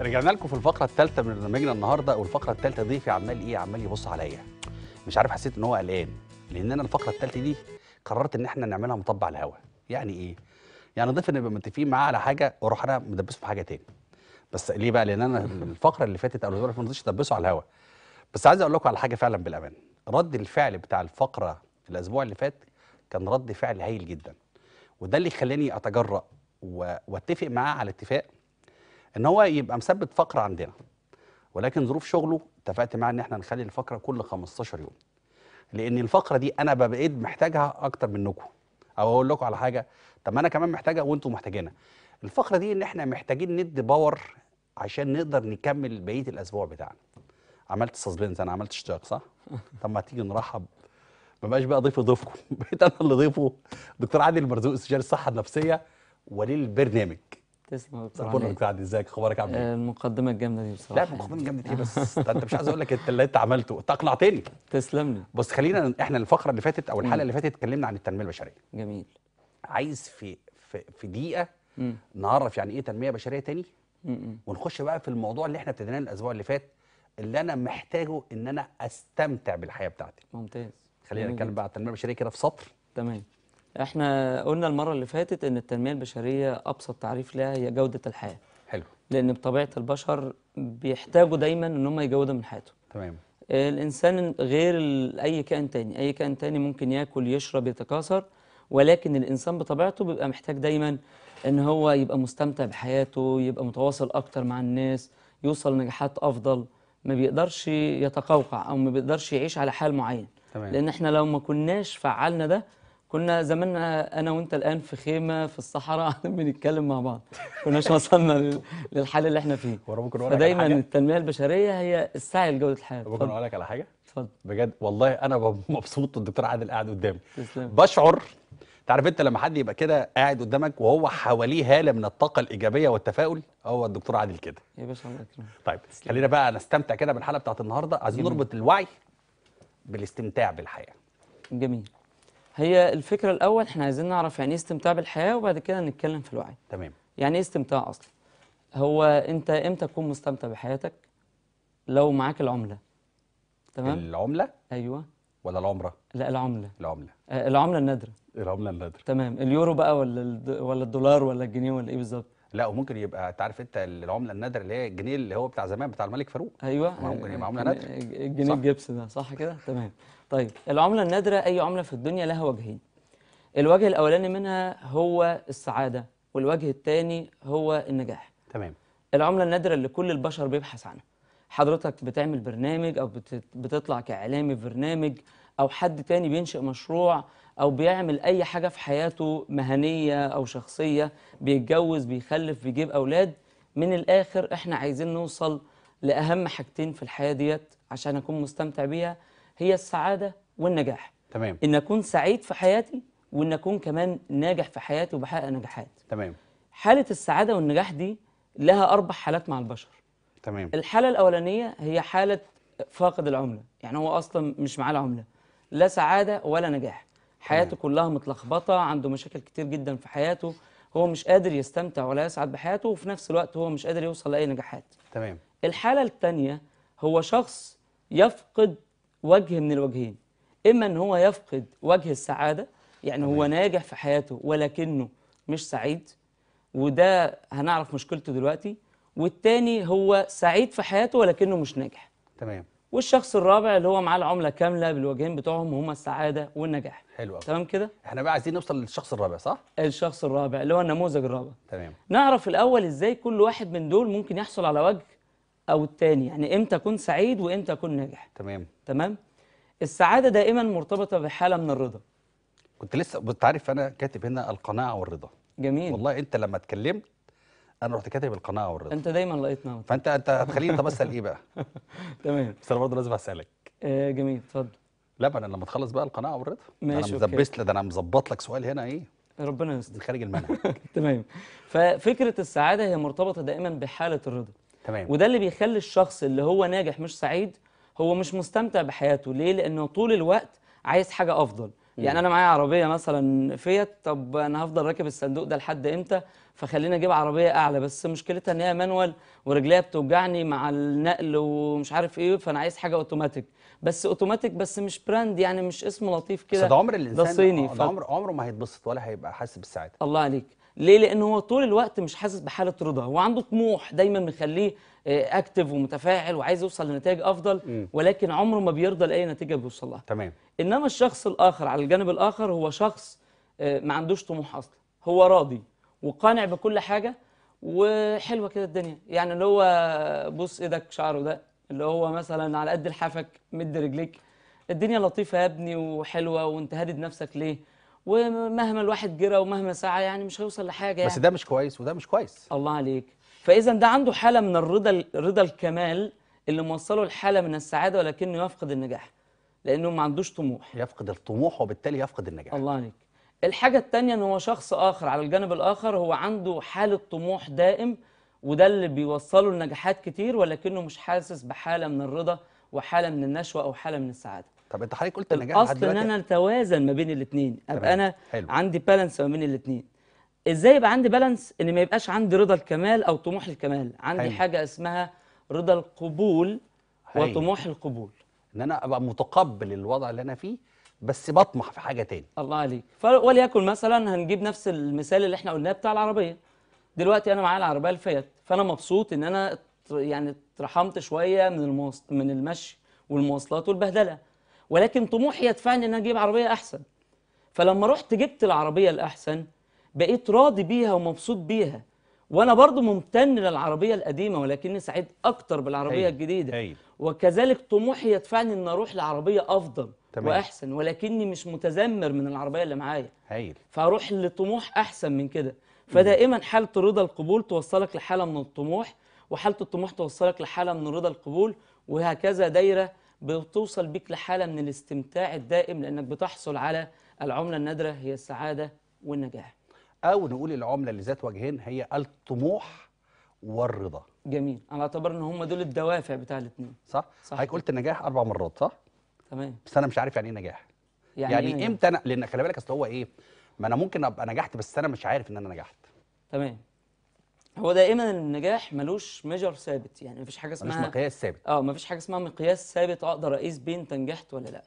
رجعنا لكم في الفقره الثالثه من برنامجنا النهارده والفقره الثالثه ضيفي عمال ايه عمال يبص عليا مش عارف حسيت ان هو قلقان لان انا الفقره الثالثه دي قررت ان احنا نعملها مطبع على الهوا يعني ايه يعني ضيف نبقى متفقين معاه على حاجه واروح انا مدبسه في حاجه تاني بس ليه بقى لان انا الفقره اللي فاتت او الاسبوع ما رضيتش أدبسه على الهوا بس عايز اقول لكم على حاجه فعلا بالامان رد الفعل بتاع الفقره الاسبوع اللي فات كان رد فعل هايل جدا وده اللي خلاني اتجرأ واتفق معاه على اتفاق ان هو يبقى مثبت فقره عندنا ولكن ظروف شغله اتفقت معاه ان احنا نخلي الفقره كل 15 يوم لان الفقره دي انا بقيت إيه محتاجها اكتر منكم او اقول لكم على حاجه طب ما انا كمان محتاجها وانتم محتاجينها الفقره دي ان احنا محتاجين ندي باور عشان نقدر نكمل بقيه الاسبوع بتاعنا عملت سسبنس انا عملت اشتراك صح طب ما تيجي نرحب ما بقاش بقى ضيف ضيفكم بقيت انا اللي ضيفه دكتور عادل مرزوق استشاري الصحه النفسيه وليه البرنامج تسلم ربنا يكون عندي ازيك اخبارك عامل ايه؟ آه، المقدمه الجامده دي بصراحه لا المقدمه الجامده دي بس ده انت مش عايز اقول لك انت اللي انت عملته انت اقنعتني تسلم لي بس خلينا احنا الفقره اللي فاتت او الحلقه اللي فاتت اتكلمنا عن التنميه البشريه جميل عايز في في, في دقيقه نعرف يعني ايه تنميه بشريه تاني ونخش بقى في الموضوع اللي احنا ابتديناه الاسبوع اللي فات اللي انا محتاجه ان انا استمتع بالحياه بتاعتي ممتاز خلينا نتكلم بقى عن التنميه البشريه كده في سطر تمام احنا قلنا المرة اللي فاتت ان التنمية البشرية ابسط تعريف لها هي جودة الحياة حلو لان بطبيعة البشر بيحتاجوا دايما ان هم يجودوا من حياتهم تمام الانسان غير اي كائن تاني اي كائن تاني ممكن ياكل يشرب يتكاثر ولكن الانسان بطبيعته بيبقى محتاج دايما ان هو يبقى مستمتع بحياته يبقى متواصل اكتر مع الناس يوصل لنجاحات افضل ما بيقدرش يتقوقع او ما بيقدرش يعيش على حال معين تمام. لان احنا لو ما كناش فعلنا ده كنا زماننا انا وانت الان في خيمه في الصحراء بنتكلم مع بعض كناش وصلنا للحال اللي احنا فيه فدايما التنميه البشريه هي السعي لجوده الحياه ممكن اقول لك على حاجه اتفضل بجد والله انا مبسوط الدكتور عادل قاعد قدامي تسلم. بشعر تعرف انت لما حد يبقى كده قاعد قدامك وهو حواليه هاله من الطاقه الايجابيه والتفاؤل هو الدكتور عادل كده يا باشا الله يكرمك طيب خلينا بقى نستمتع كده بالحلقه بتاعت النهارده عايزين نربط الوعي بالاستمتاع بالحياه جميل هي الفكره الاول احنا عايزين نعرف يعني ايه استمتاع بالحياه وبعد كده نتكلم في الوعي تمام يعني ايه استمتاع اصلا هو انت امتى تكون مستمتع بحياتك لو معاك العمله تمام العمله ايوه ولا العمره لا العمله العمله آه، العمله النادره العمله النادره تمام اليورو بقى ولا ولا الدولار ولا الجنيه ولا ايه بالظبط لا وممكن يبقى انت عارف انت العمله النادره اللي هي الجنيه اللي هو بتاع زمان بتاع الملك فاروق ايوه ممكن يبقى عمله نادره الجنيه الجبس ده صح كده تمام طيب العمله النادره اي عمله في الدنيا لها وجهين الوجه الاولاني منها هو السعاده والوجه الثاني هو النجاح تمام العمله النادره اللي كل البشر بيبحث عنها حضرتك بتعمل برنامج او بتطلع كاعلامي في برنامج او حد تاني بينشئ مشروع او بيعمل اي حاجه في حياته مهنيه او شخصيه بيتجوز بيخلف بيجيب اولاد من الاخر احنا عايزين نوصل لاهم حاجتين في الحياه ديت عشان اكون مستمتع بيها هي السعاده والنجاح تمام ان اكون سعيد في حياتي وان اكون كمان ناجح في حياتي وبحقق نجاحات تمام حاله السعاده والنجاح دي لها اربع حالات مع البشر تمام الحاله الاولانيه هي حاله فاقد العمله يعني هو اصلا مش معاه العمله لا سعاده ولا نجاح حياته كلها متلخبطه عنده مشاكل كتير جدا في حياته هو مش قادر يستمتع ولا يسعد بحياته وفي نفس الوقت هو مش قادر يوصل لاي نجاحات تمام الحاله الثانيه هو شخص يفقد وجه من الوجهين اما ان هو يفقد وجه السعاده يعني تمام. هو ناجح في حياته ولكنه مش سعيد وده هنعرف مشكلته دلوقتي والتاني هو سعيد في حياته ولكنه مش ناجح تمام والشخص الرابع اللي هو معاه العمله كامله بالوجهين بتوعهم وهما السعاده والنجاح حلو تمام كده احنا بقى عايزين نوصل للشخص الرابع صح الشخص الرابع اللي هو النموذج الرابع تمام نعرف الاول ازاي كل واحد من دول ممكن يحصل على وجه او الثاني يعني امتى اكون سعيد وامتى اكون ناجح تمام تمام السعاده دائما مرتبطه بحاله من الرضا كنت لسه بتعرف انا كاتب هنا القناعه والرضا جميل والله انت لما اتكلمت انا رحت كاتب القناعه والرضا انت دايما لقيت فانت انت هتخليني طب اسال ايه بقى تمام بس انا برضه لازم اسالك آه جميل اتفضل لا بقى انا لما تخلص بقى القناعه والرضا ماشي انا مظبط لك ده انا مظبط لك سؤال هنا ايه ربنا يستر خارج المنهج تمام ففكره السعاده هي مرتبطه دائما بحاله الرضا تمام وده اللي بيخلي الشخص اللي هو ناجح مش سعيد هو مش مستمتع بحياته ليه لانه طول الوقت عايز حاجه افضل يعني انا معايا عربيه مثلا فيت طب انا هفضل راكب الصندوق ده لحد امتى فخلينا اجيب عربيه اعلى بس مشكلتها ان هي مانوال ورجليها بتوجعني مع النقل ومش عارف ايه فانا عايز حاجه اوتوماتيك بس اوتوماتيك بس مش براند يعني مش اسم لطيف كده ده عمر الانسان آه، ده صيني ف... عمر عمره ما هيتبسط ولا هيبقى حاسس بالسعاده الله عليك ليه لان هو طول الوقت مش حاسس بحاله رضا هو عنده طموح دايما مخليه اكتف آه، ومتفاعل وعايز يوصل لنتائج افضل م. ولكن عمره ما بيرضى لاي نتيجه بيوصل لها تمام انما الشخص الاخر على الجانب الاخر هو شخص آه، ما عندوش طموح اصلا هو راضي وقانع بكل حاجه وحلوه كده الدنيا يعني اللي هو بص ايدك شعره ده اللي هو مثلا على قد لحافك مد رجليك الدنيا لطيفه يا ابني وحلوه وانت هادد نفسك ليه ومهما الواحد جرى ومهما سعى يعني مش هيوصل لحاجه يعني. بس ده مش كويس وده مش كويس الله عليك فاذا ده عنده حاله من الرضا رضا الكمال اللي موصله لحاله من السعاده ولكنه يفقد النجاح لانه ما عندوش طموح يفقد الطموح وبالتالي يفقد النجاح الله عليك الحاجة التانية ان هو شخص اخر على الجانب الاخر هو عنده حالة طموح دائم وده اللي بيوصله لنجاحات كتير ولكنه مش حاسس بحالة من الرضا وحالة من النشوة او حالة من السعادة طب انت حضرتك قلت النجاح اصل ان انا اتوازن ما بين الاثنين ابقى انا حلو. عندي بالانس ما بين الاثنين ازاي يبقى عندي بالانس ان ما يبقاش عندي رضا الكمال او طموح الكمال عندي حلو. حاجة اسمها رضا القبول حلو. وطموح القبول ان انا ابقى متقبل الوضع اللي انا فيه بس بطمح في حاجه تاني الله عليك وليكن مثلا هنجيب نفس المثال اللي احنا قلناه بتاع العربيه دلوقتي انا معايا العربيه الفيات فانا مبسوط ان انا يعني اترحمت شويه من المواصل من المشي والمواصلات والبهدله ولكن طموحي يدفعني ان انا اجيب عربيه احسن فلما رحت جبت العربيه الاحسن بقيت راضي بيها ومبسوط بيها وانا برضو ممتن للعربيه القديمه ولكني سعيد اكتر بالعربيه هي. طيب، الجديده هي. طيب. وكذلك طموحي يدفعني ان اروح لعربيه افضل تمام. واحسن ولكني مش متذمر من العربيه اللي معايا هايل فاروح لطموح احسن من كده فدائما حاله رضا القبول توصلك لحاله من الطموح وحاله الطموح توصلك لحاله من رضا القبول وهكذا دايره بتوصل بيك لحاله من الاستمتاع الدائم لانك بتحصل على العمله النادره هي السعاده والنجاح او نقول العمله اللي ذات وجهين هي الطموح والرضا جميل على اعتبار ان هم دول الدوافع بتاع الاثنين صح, صح. حضرتك قلت النجاح اربع مرات صح تمام بس انا مش عارف يعني ايه نجاح يعني, يعني إيه امتى انا لان خلي بالك اصل هو ايه ما انا ممكن ابقى نجحت بس انا مش عارف ان انا نجحت تمام هو دائما النجاح ملوش ميجر ثابت يعني مفيش حاجه اسمها ملوش مقياس ثابت اه مفيش حاجه اسمها مقياس ثابت اقدر اقيس بين نجحت ولا لا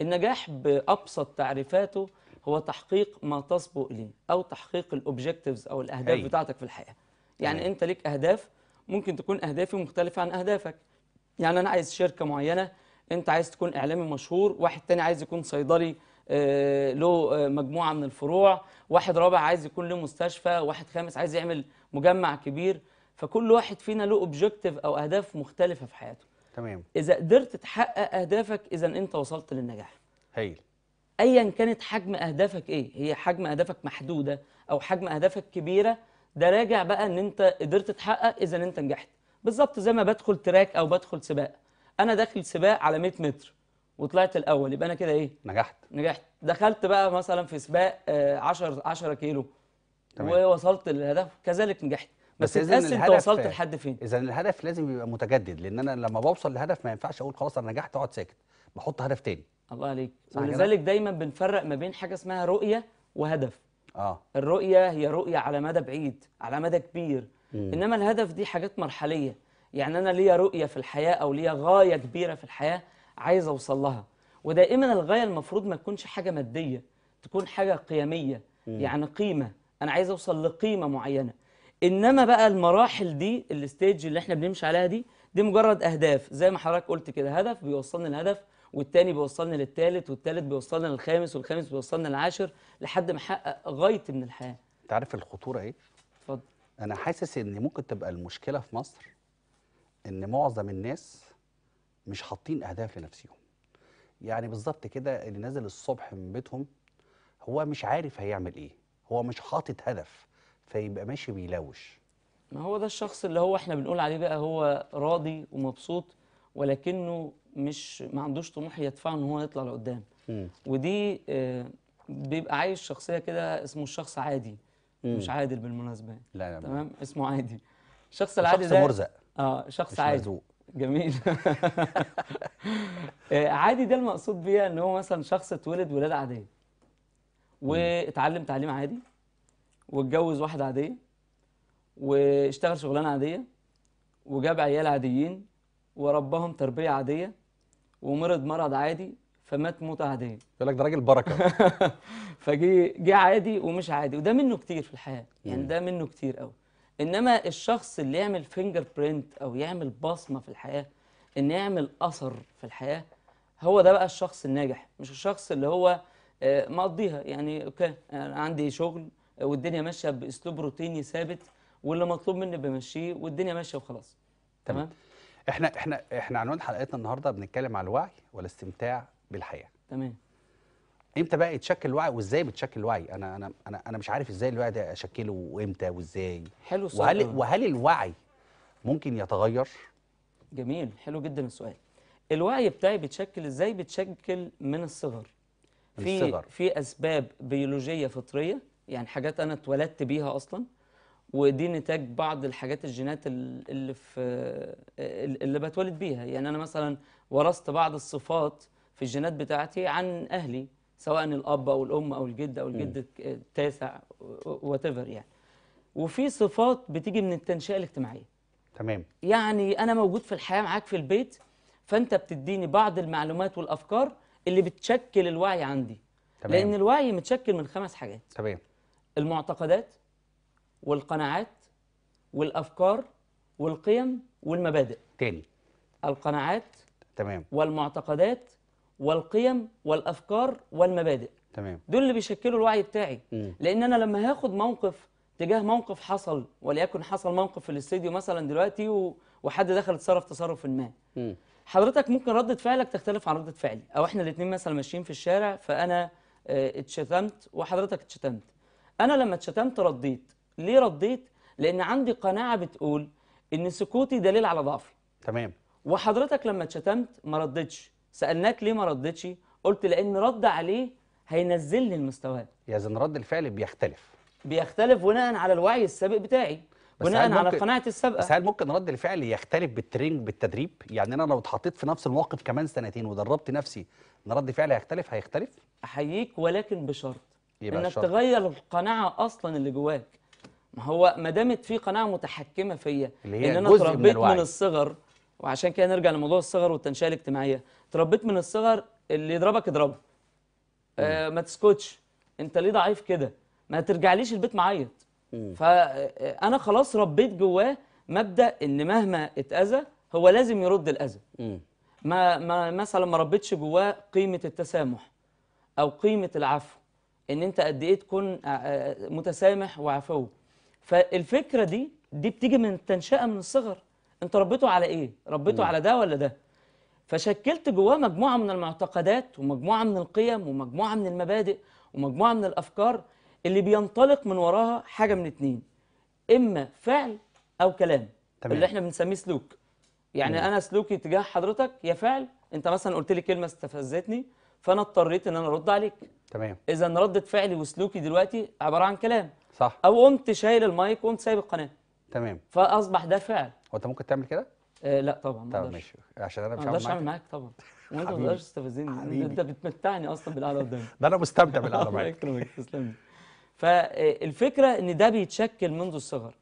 النجاح بابسط تعريفاته هو تحقيق ما تصبو اليه او تحقيق الاوبجكتيفز او الاهداف أي. بتاعتك في الحياه يعني أي. انت ليك اهداف ممكن تكون اهدافي مختلفه عن اهدافك يعني انا عايز شركه معينه انت عايز تكون اعلامي مشهور واحد تاني عايز يكون صيدلي آه، له آه، مجموعه من الفروع واحد رابع عايز يكون له مستشفى واحد خامس عايز يعمل مجمع كبير فكل واحد فينا له اوبجكتيف او اهداف مختلفه في حياته تمام اذا قدرت تحقق اهدافك اذا انت وصلت للنجاح هايل ايا كانت حجم اهدافك ايه هي حجم اهدافك محدوده او حجم اهدافك كبيره ده راجع بقى ان انت قدرت تحقق اذا انت نجحت بالظبط زي ما بدخل تراك او بدخل سباق انا داخل سباق على 100 متر وطلعت الاول يبقى انا كده ايه نجحت نجحت دخلت بقى مثلا في سباق 10 آه، 10 كيلو تمام. ووصلت للهدف كذلك نجحت بس, بس اذا انت وصلت لحد فين اذا الهدف لازم يبقى متجدد لان انا لما بوصل لهدف ما ينفعش اقول خلاص انا نجحت اقعد ساكت بحط هدف تاني الله عليك ولذلك دايما بنفرق ما بين حاجه اسمها رؤيه وهدف اه الرؤيه هي رؤيه على مدى بعيد على مدى كبير مم. انما الهدف دي حاجات مرحليه يعني انا ليا رؤيه في الحياه او ليا غايه كبيره في الحياه عايز اوصل لها ودائما الغايه المفروض ما تكونش حاجه ماديه تكون حاجه قيميه مم. يعني قيمه انا عايز اوصل لقيمه معينه انما بقى المراحل دي الستيج اللي احنا بنمشي عليها دي دي مجرد اهداف زي ما حضرتك قلت كده هدف بيوصلني لهدف والتاني بيوصلنا للتالت والتالت بيوصلنا للخامس والخامس بيوصلنا للعاشر لحد ما احقق غايه من الحياه انت عارف الخطوره ايه اتفضل انا حاسس ان ممكن تبقى المشكله في مصر ان معظم الناس مش حاطين اهداف لنفسهم يعني بالظبط كده اللي نازل الصبح من بيتهم هو مش عارف هيعمل ايه هو مش حاطط هدف فيبقى ماشي بيلوش ما هو ده الشخص اللي هو احنا بنقول عليه بقى هو راضي ومبسوط ولكنه مش ما عندوش طموح يدفعه ان هو يطلع لقدام ودي آه، بيبقى عايش شخصيه كده اسمه الشخص عادي مش عادل بالمناسبه لا لا تمام اسمه عادي الشخص العادي ده شخص مرزق اه شخص عادي مرزوق. جميل آه، عادي ده المقصود بيها ان هو مثلا شخص اتولد ولاده عاديه واتعلم تعليم عادي واتجوز واحده عاديه واشتغل شغلانه عاديه وجاب عيال عاديين وربهم تربيه عاديه ومرض مرض عادي فمات موته عاديه قال لك ده راجل بركه فجي جه عادي ومش عادي وده منه كتير في الحياه يعني ده منه كتير قوي انما الشخص اللي يعمل فينجر برينت او يعمل بصمه في الحياه ان يعمل اثر في الحياه هو ده بقى الشخص الناجح مش الشخص اللي هو آه، مقضيها يعني اوكي انا عندي شغل آه، والدنيا ماشيه باسلوب روتيني ثابت واللي مطلوب مني بمشيه والدنيا ماشيه وخلاص تمام احنا احنا احنا عنوان حلقتنا النهارده بنتكلم على الوعي والاستمتاع بالحياه تمام امتى بقى يتشكل الوعي وازاي بتشكل الوعي انا انا انا انا مش عارف ازاي الوعي ده اشكله وامتى وازاي حلو السؤال وهل وهل الوعي ممكن يتغير جميل حلو جدا السؤال الوعي بتاعي بيتشكل ازاي بيتشكل من الصغر في الصغر. في اسباب بيولوجيه فطريه يعني حاجات انا اتولدت بيها اصلا ودي نتاج بعض الحاجات الجينات اللي في اللي بتولد بيها يعني انا مثلا ورثت بعض الصفات في الجينات بتاعتي عن اهلي سواء الاب او الام او الجد او الجد التاسع وات يعني وفي صفات بتيجي من التنشئه الاجتماعيه تمام يعني انا موجود في الحياه معاك في البيت فانت بتديني بعض المعلومات والافكار اللي بتشكل الوعي عندي تمام. لان الوعي متشكل من خمس حاجات تمام المعتقدات والقناعات والافكار والقيم والمبادئ تاني القناعات تمام والمعتقدات والقيم والافكار والمبادئ تمام دول اللي بيشكلوا الوعي بتاعي مم. لان انا لما هاخد موقف تجاه موقف حصل وليكن حصل موقف في الاستديو مثلا دلوقتي و... وحد دخل اتصرف تصرف ما مم. حضرتك ممكن ردة فعلك تختلف عن ردة فعلي او احنا الاثنين مثلا ماشيين في الشارع فانا آه، اتشتمت وحضرتك اتشتمت انا لما اتشتمت رديت ليه رديت لان عندي قناعه بتقول ان سكوتي دليل على ضعفي تمام وحضرتك لما اتشتمت ما ردتش سالناك ليه ما ردتش قلت لان رد عليه هينزل لي المستوى زين رد الفعل بيختلف بيختلف بناء على الوعي السابق بتاعي بناء على قناعتي السابقه بس هل ممكن رد الفعل يختلف بالترينج بالتدريب يعني انا لو اتحطيت في نفس الموقف كمان سنتين ودربت نفسي ان رد فعلي هيختلف هيختلف احييك ولكن بشرط انك شرط. تغير القناعه اصلا اللي جواك ما هو ما دامت في قناعه متحكمه فيا ان انا اتربيت من, من الصغر وعشان كده نرجع لموضوع الصغر والتنشئه الاجتماعيه اتربيت من الصغر اللي يضربك اضربه آه ما تسكتش انت ليه ضعيف كده ما ترجعليش البيت معيط فانا آه، آه، خلاص ربيت جواه مبدا ان مهما اتاذى هو لازم يرد الاذى ما ما مثلا ما ربيتش جواه قيمه التسامح او قيمه العفو ان انت قد ايه تكون آه، متسامح وعفو فالفكرة دي دي بتيجي من التنشئة من الصغر انت ربيته على ايه ربيته مم. على ده ولا ده فشكلت جواه مجموعة من المعتقدات ومجموعة من القيم ومجموعة من المبادئ ومجموعة من الأفكار اللي بينطلق من وراها حاجة من اتنين إما فعل أو كلام تمام. اللي احنا بنسميه سلوك يعني مم. أنا سلوكي تجاه حضرتك يا فعل أنت مثلا قلت لي كلمة استفزتني فأنا اضطريت إن أنا أرد عليك تمام إذا ردة فعلي وسلوكي دلوقتي عبارة عن كلام صح او قمت شايل المايك وقمت سايب القناه تمام فاصبح ده فعل هو انت ممكن تعمل كده؟ آه لا طبعا ما طب ماشي عشان انا مش عارف معاك. معاك طبعا وانت ما تقدرش تستفزني انت بتمتعني اصلا بالقعده قدامي ده انا مستمتع بالقعده معاك يكرمك تسلم فالفكره ان ده بيتشكل منذ الصغر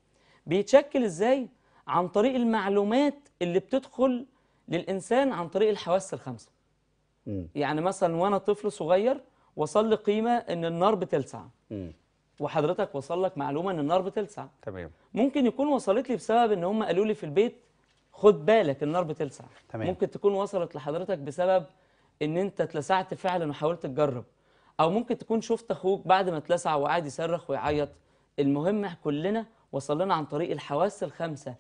بيتشكل ازاي عن طريق المعلومات اللي بتدخل للانسان عن طريق الحواس الخمسه يعني مثلا وانا طفل صغير وصل لي قيمه ان النار بتلسع وحضرتك وصل لك معلومه ان النار بتلسع تمام ممكن يكون وصلت لي بسبب ان هم قالوا لي في البيت خد بالك النار بتلسع تمام. ممكن تكون وصلت لحضرتك بسبب ان انت اتلسعت فعلا وحاولت تجرب او ممكن تكون شفت اخوك بعد ما اتلسع وقعد يصرخ ويعيط المهم كلنا وصل لنا عن طريق الحواس الخمسه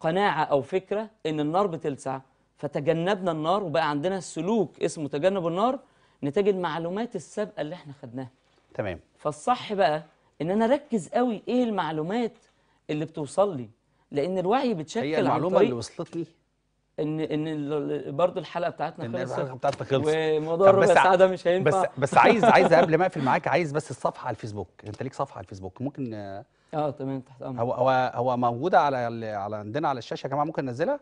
قناعه او فكره ان النار بتلسع فتجنبنا النار وبقى عندنا سلوك اسمه تجنب النار نتاج المعلومات السابقه اللي احنا خدناها تمام فالصح بقى ان انا اركز قوي ايه المعلومات اللي بتوصل لي لان الوعي بتشكل هي المعلومه اللي وصلت لي ان ان برضه الحلقه بتاعتنا خلصت الحلقه بتاعتنا خلصت وموضوع الربع ساعه ده مش هينفع بس بس عايز عايز قبل ما اقفل معاك عايز بس الصفحه على الفيسبوك انت ليك صفحه على الفيسبوك ممكن اه تمام تحت امرك هو هو هو موجوده على على عندنا على الشاشه يا جماعه ممكن ننزلها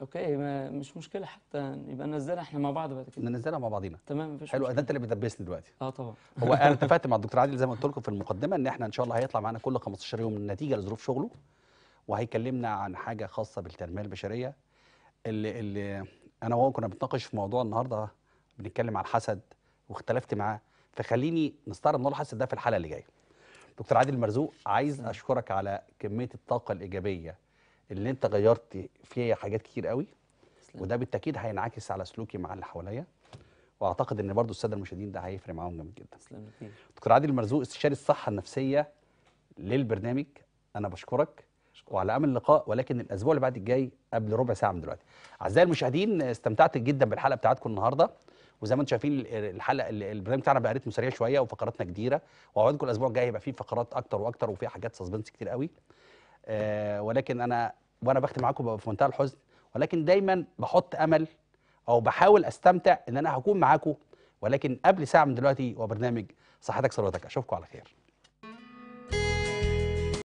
اوكي ما مش مشكله حتى يبقى ننزلها احنا مع بعض بعد كده ننزلها مع بعضينا تمام مفيش حلو ده انت اللي بتدبسني دلوقتي اه طبعا هو انا اتفقت مع الدكتور عادل زي ما قلت لكم في المقدمه ان احنا ان شاء الله هيطلع معانا كل 15 يوم نتيجه لظروف شغله وهيكلمنا عن حاجه خاصه بالتنميه البشريه اللي اللي انا وهو كنا بنتناقش في موضوع النهارده بنتكلم على الحسد واختلفت معاه فخليني نستعرض موضوع الحسد ده في الحلقه اللي جايه دكتور عادل مرزوق عايز اشكرك على كميه الطاقه الايجابيه اللي انت غيرت فيها حاجات كتير قوي وده بالتاكيد هينعكس على سلوكي مع اللي حواليا واعتقد ان برضو الساده المشاهدين ده هيفرق معاهم جامد جدا دكتور عادل المرزوق استشاري الصحه النفسيه للبرنامج انا بشكرك وعلى امل اللقاء ولكن الاسبوع اللي بعد الجاي قبل ربع ساعه من دلوقتي اعزائي المشاهدين استمتعت جدا بالحلقه بتاعتكم النهارده وزي ما انتم شايفين الحلقه البرنامج بتاعنا بقى ريتم سريع شويه وفقراتنا كتيره واوعدكم الاسبوع الجاي هيبقى فيه فقرات اكتر واكتر وفيه حاجات سسبنس كتير قوي آه، ولكن انا وانا بختم معاكم ببقى في منتهى الحزن ولكن دايما بحط امل او بحاول استمتع ان انا هكون معاكم ولكن قبل ساعه من دلوقتي وبرنامج صحتك ثروتك اشوفكم على خير